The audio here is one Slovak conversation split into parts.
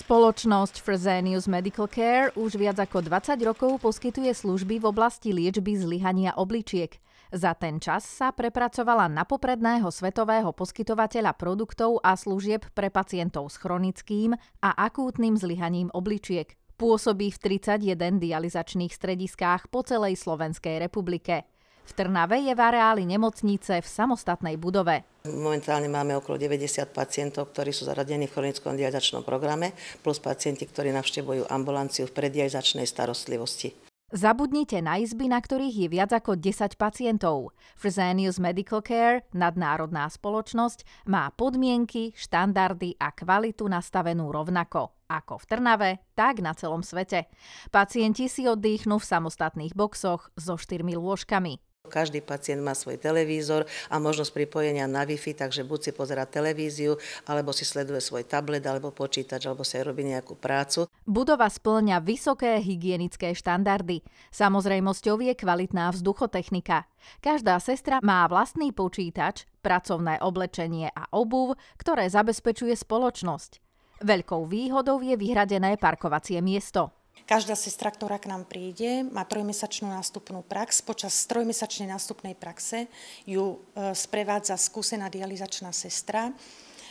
Spoločnosť Fresenius Medical Care už viac ako 20 rokov poskytuje služby v oblasti liečby zlyhania obličiek. Za ten čas sa prepracovala na popredného svetového poskytovateľa produktov a služieb pre pacientov s chronickým a akútnym zlyhaním obličiek. Pôsobí v 31 dializačných strediskách po celej Slovenskej republike. V Trnave je v areáli nemocnice v samostatnej budove. Momentálne máme okolo 90 pacientov, ktorí sú zaradení v chronickom dializačnom programe, plus pacienti, ktorí navštevujú ambulanciu v predializačnej starostlivosti. Zabudnite na izby, na ktorých je viac ako 10 pacientov. Fresenius Medical Care, nadnárodná spoločnosť, má podmienky, štandardy a kvalitu nastavenú rovnako ako v Trnave, tak na celom svete. Pacienti si oddychnú v samostatných boxoch so štyrmi lôžkami. Každý pacient má svoj televízor a možnosť pripojenia na Wi-Fi, takže buď si pozera televíziu, alebo si sleduje svoj tablet, alebo počítač, alebo si robí nejakú prácu. Budova splňa vysoké hygienické štandardy. Samozrejmosťou je kvalitná vzduchotechnika. Každá sestra má vlastný počítač, pracovné oblečenie a obuv, ktoré zabezpečuje spoločnosť. Veľkou výhodou je vyhradené parkovacie miesto. Každá sestra, ktorá k nám príde, má trojmesačnú nástupnú prax. Počas trojmesačnej nástupnej praxe ju e, sprevádza skúsená dializačná sestra,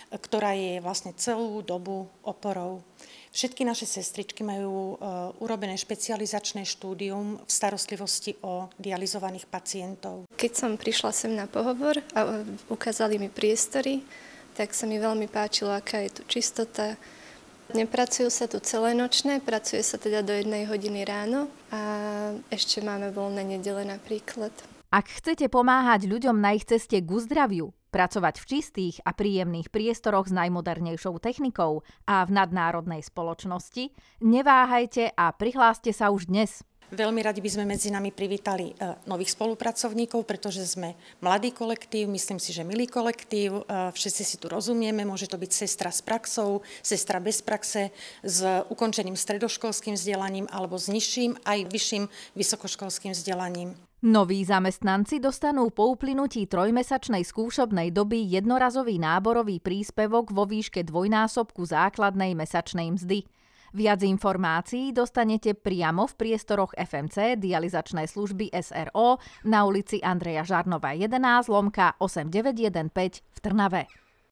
ktorá je vlastne celú dobu oporou. Všetky naše sestričky majú e, urobené špecializačné štúdium v starostlivosti o dializovaných pacientov. Keď som prišla sem na pohovor a e, ukázali mi priestory, tak sa mi veľmi páčilo, aká je tu čistota, Nepracujú sa tu celé nočné, pracuje sa teda do jednej hodiny ráno a ešte máme voľné nedele napríklad. Ak chcete pomáhať ľuďom na ich ceste k uzdraviu, pracovať v čistých a príjemných priestoroch s najmodernejšou technikou a v nadnárodnej spoločnosti, neváhajte a prihláste sa už dnes. Veľmi radi by sme medzi nami privítali e, nových spolupracovníkov, pretože sme mladý kolektív, myslím si, že milý kolektív, e, všetci si tu rozumieme, môže to byť sestra s praxou, sestra bez praxe, s ukončeným stredoškolským vzdelaním alebo s nižším aj vyšším vysokoškolským vzdelaním. Noví zamestnanci dostanú po uplynutí trojmesačnej skúšobnej doby jednorazový náborový príspevok vo výške dvojnásobku základnej mesačnej mzdy. Viac informácií dostanete priamo v priestoroch FMC dializačnej služby SRO na ulici Andreja Žarnova 11 lomka 8915 v Trnave.